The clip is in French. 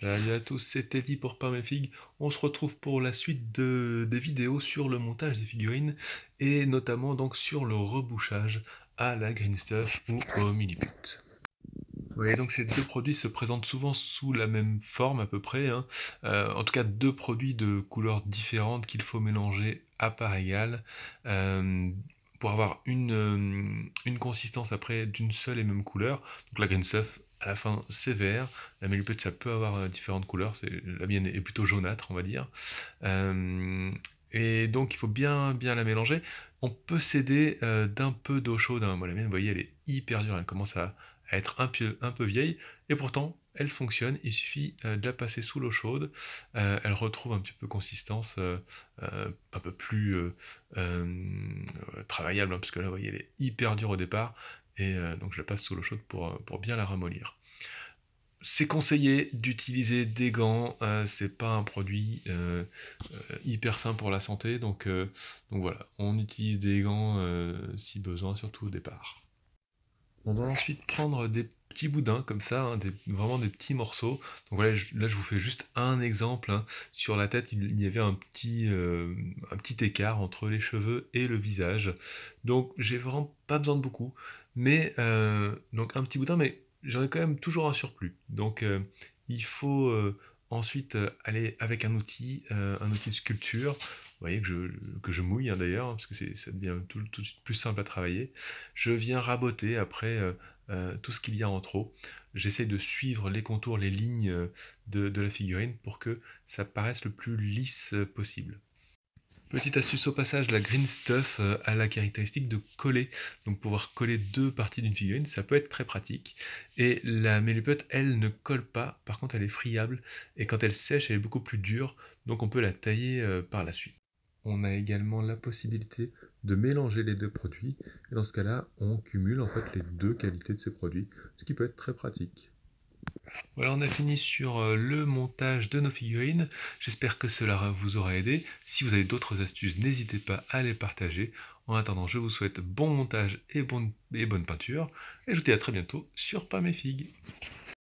Salut à tous, c'était Teddy pour Pas mes On se retrouve pour la suite de, des vidéos sur le montage des figurines et notamment donc sur le rebouchage à la green stuff ou au milliput. voyez donc ces deux produits se présentent souvent sous la même forme à peu près. Hein. Euh, en tout cas, deux produits de couleurs différentes qu'il faut mélanger à part égale. Euh, pour avoir une, euh, une consistance après d'une seule et même couleur. Donc la green stuff à la fin sévère. La mélipède, ça peut avoir euh, différentes couleurs. La mienne est plutôt jaunâtre, on va dire. Euh, et donc, il faut bien, bien la mélanger. On peut s'aider euh, d'un peu d'eau chaude. Hein. la mienne, vous voyez, elle est hyper dure. Elle commence à, être un peu, un peu vieille. Et pourtant, elle fonctionne, il suffit de la passer sous l'eau chaude, elle retrouve un petit peu consistance un peu plus travaillable, hein, parce que là, vous voyez, elle est hyper dure au départ, et euh, donc je la passe sous l'eau chaude pour, euh, pour bien la ramollir. C'est conseillé d'utiliser des gants, euh, c'est pas un produit hyper sain pour la santé, donc, donc voilà, on utilise des gants si besoin, surtout au départ. On doit ensuite prendre des boudin comme ça, hein, vraiment des petits morceaux. Donc voilà, là je vous fais juste un exemple. Hein. Sur la tête, il y avait un petit, euh, un petit écart entre les cheveux et le visage. Donc j'ai vraiment pas besoin de beaucoup. Mais euh, donc un petit boudin, mais j'en ai quand même toujours un surplus. Donc euh, il faut ensuite aller avec un outil, un outil de sculpture. Vous voyez que je, je mouille hein, d'ailleurs, parce que ça devient tout, tout, de suite plus simple à travailler. Je viens raboter après euh, tout ce qu'il y a en trop. J'essaie de suivre les contours, les lignes euh, de, la figurine pour que ça paraisse le plus lisse euh, possible. Petite astuce au passage, la green stuff a la caractéristique de coller. Donc pouvoir coller deux parties d'une figurine, ça peut être très pratique. Et la Méliput, elle ne colle pas, par contre elle est friable. Et quand elle sèche, elle est beaucoup plus dure, donc on peut la tailler par la suite. On a également la possibilité de mélanger les deux produits. Et dans ce cas-là, on cumule en fait les deux qualités de ces produits, ce qui peut être très pratique. Voilà, on a fini sur euh, le montage de nos figurines. J'espère que cela vous aura aidé. Si vous avez d'autres astuces, n'hésitez pas à les partager. En attendant, je vous souhaite bon montage et, et bonne peinture. Et je vous dis à très bientôt sur Pas Mes Figues.